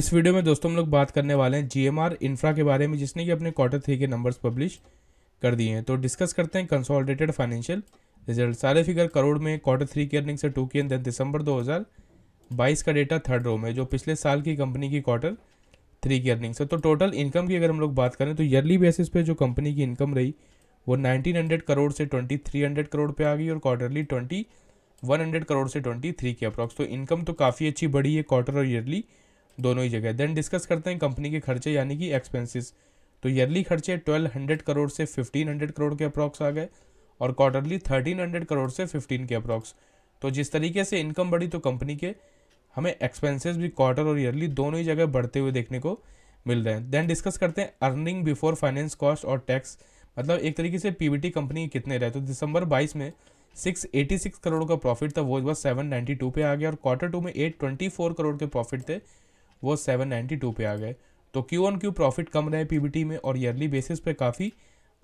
इस वीडियो में दोस्तों हम लोग बात करने वाले हैं जी एम आर इंफ्रा के बारे में जिसने कि अपने क्वार्टर थ्री के नंबर्स पब्लिश कर दिए हैं तो डिस्कस करते हैं कंसोलिडेटेड फाइनेंशियल रिजल्ट सारे फिगर करोड़ में क्वार्टर थ्री की अर्निंग से टू की एंड दिसंबर 2022 का डेटा थर्ड रो में जो पिछले साल की कंपनी की क्वार्टर थ्री की अर्निंग से तो टोटल इनकम की अगर हम लोग बात करें तो ईयरली बेसिस पे जो कंपनी की इनकम रही वो हंड्रेड करोड़ से हंड्रेड करोड़ पर आ गई और क्वार्टरली हंड्रेड करोड़ से थ्री के अप्रॉक्स तो इनकम तो काफ़ी अच्छी बढ़ी है क्वार्टर और ईयरली दोनों ही जगह देन डिस्कस करते हैं कंपनी के खर्चे यानी कि एक्सपेंसेस तो ईयरली खर्चे 1200 करोड़ से 1500 करोड़ के अप्रॉक्स आ गए और क्वार्टरली 1300 करोड़ से 15 के अप्रॉक्स तो जिस तरीके से इनकम बढ़ी तो कंपनी के हमें एक्सपेंसेस भी क्वार्टर और ईयरली दोनों ही जगह बढ़ते हुए देखने को मिल रहे हैं देन डिस्कस करते हैं अर्निंग बिफोर फाइनेंस कॉस्ट और टैक्स मतलब एक तरीके से पी कंपनी कितने रहे तो दिसंबर बाईस में 686 करोड़ का प्रॉफिट था वो बस टू पे आ गया और क्वार्टर टू में 824 करोड़ के प्रॉफिट थे वो सेवन नाइन्टी टू पर आ गए तो क्यू ऑन क्यू प्रॉफिट कम रहे पी बी टी में और ईयरली बेसिस पे काफ़ी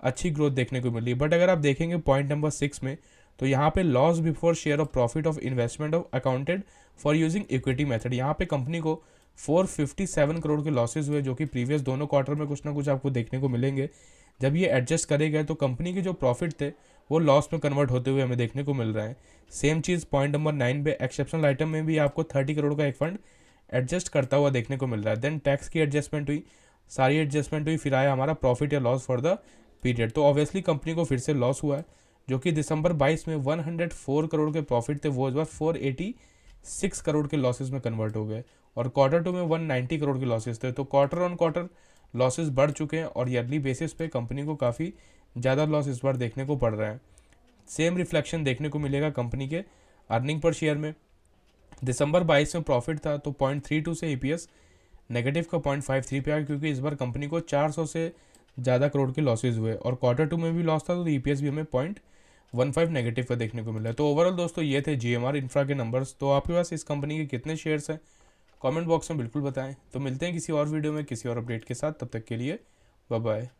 अच्छी ग्रोथ देखने को मिली बट अगर आप देखेंगे पॉइंट नंबर सिक्स में तो यहाँ पे loss before share of profit of investment of accounted for using equity method यहाँ पे कंपनी को 457 करोड़ के लॉसेज हुए जो कि प्रीवियस दोनों क्वार्टर में कुछ ना कुछ आपको देखने को मिलेंगे जब ये एडजस्ट करे गए तो कंपनी के जो प्रॉफिट थे वो लॉस में कन्वर्ट होते हुए हमें देखने को मिल रहा है सेम चीज़ पॉइंट नंबर नाइन पे एक्सेप्शनल आइटम में भी आपको थर्टी करोड़ का एक फंड एडजस्ट करता हुआ देखने को मिल रहा है देन टैक्स की एडजस्टमेंट हुई सारी एडजस्टमेंट हुई फिर आया हमारा प्रॉफिट या लॉस फॉर द पीरियड तो ऑब्वियसली कंपनी को फिर से लॉस हुआ है जो कि दिसंबर 22 में 104 करोड़ के प्रॉफिट थे वो इस बार 486 करोड़ के लॉसेज में कन्वर्ट हो गए और क्वार्टर टू में 190 करोड़ के लॉसेज थे तो क्वार्टर ऑन क्वार्टर लॉसेज बढ़ चुके हैं और ईयरली बेसिस पे कंपनी को काफ़ी ज़्यादा लॉस इस बार देखने को पड़ रहा है सेम रिफ्लेक्शन देखने को मिलेगा कंपनी के अर्निंग पर शेयर में दिसंबर 22 में प्रॉफिट था तो 0.32 से ई e नेगेटिव का 0.53 पे आया क्योंकि इस बार कंपनी को 400 से ज़्यादा करोड़ के लॉसेज हुए और क्वार्टर टू में भी लॉस था तो ई e भी हमें पॉइंट वन फाइव नेगेटिव का देखने को मिला तो ओवरऑल दोस्तों ये थे जी इंफ्रा के नंबर्स तो आपके पास इस कंपनी के कितने शेयर्स हैं कमेंट बॉक्स में बिल्कुल बताएं तो मिलते हैं किसी और वीडियो में किसी और अपडेट के साथ तब तक के लिए बाय बाय